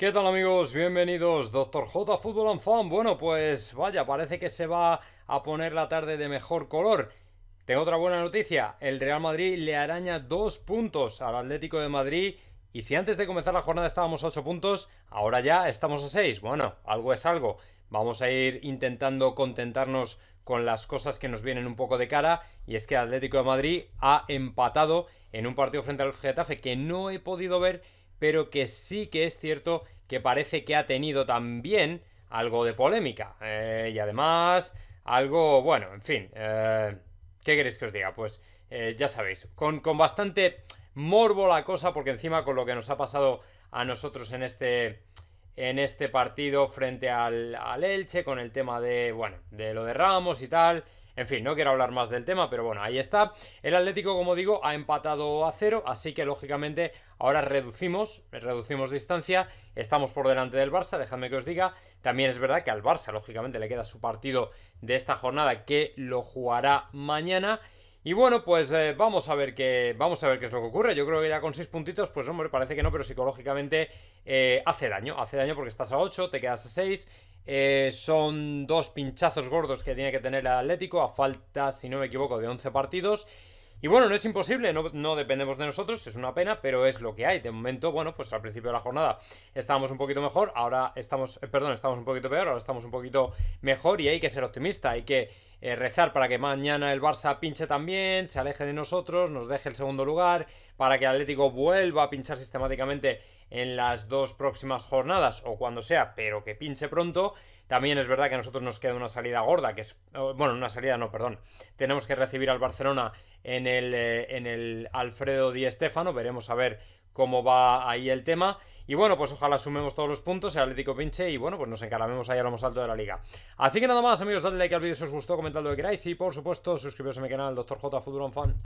¿Qué tal amigos? Bienvenidos, Doctor J Fútbol and Fan. Bueno, pues vaya, parece que se va a poner la tarde de mejor color. Tengo otra buena noticia, el Real Madrid le araña dos puntos al Atlético de Madrid y si antes de comenzar la jornada estábamos a ocho puntos, ahora ya estamos a seis. Bueno, algo es algo. Vamos a ir intentando contentarnos con las cosas que nos vienen un poco de cara y es que el Atlético de Madrid ha empatado en un partido frente al Getafe que no he podido ver pero que sí que es cierto que parece que ha tenido también algo de polémica. Eh, y además, algo, bueno, en fin, eh, ¿qué queréis que os diga? Pues eh, ya sabéis, con, bastante morbo la cosa, porque encima con lo que nos ha pasado a nosotros en este en este partido frente al, al, Elche con el tema de, bueno, de lo de Ramos y tal. En fin, no quiero hablar más del tema, pero bueno, ahí está. El Atlético, como digo, ha empatado a cero, así que lógicamente ahora reducimos, reducimos distancia, estamos por delante del Barça, dejadme que os diga. También es verdad que al Barça, lógicamente, le queda su partido de esta jornada que lo jugará mañana. Y bueno, pues eh, vamos a ver qué. Vamos a ver qué es lo que ocurre. Yo creo que ya con 6 puntitos, pues hombre, parece que no, pero psicológicamente eh, hace daño. Hace daño porque estás a 8, te quedas a 6. Eh, son dos pinchazos gordos que tiene que tener el Atlético a falta, si no me equivoco, de 11 partidos. Y bueno, no es imposible, no, no, dependemos de nosotros, es una pena, pero es lo que hay. De momento, bueno, pues al principio de la jornada estábamos un poquito mejor, ahora estamos, eh, perdón, estamos un poquito peor, ahora estamos un poquito mejor y hay que ser optimista, hay que eh, rezar para que mañana el Barça pinche también, se aleje de nosotros, nos deje el segundo lugar, para que el Atlético vuelva a pinchar sistemáticamente en las dos próximas jornadas o cuando sea, pero que pinche pronto. También es verdad que a nosotros nos queda una salida gorda, que es. Bueno, una salida no, perdón. Tenemos que recibir al Barcelona en el, eh, en el Alfredo Di Stéfano. Veremos a ver cómo va ahí el tema. Y bueno, pues ojalá sumemos todos los puntos, el Atlético pinche y bueno, pues nos encaramemos ahí a lo más alto de la liga. Así que nada más, amigos, dadle like al vídeo si os gustó, comentad lo que queráis y por supuesto suscribiros a mi canal, Dr. J Fan.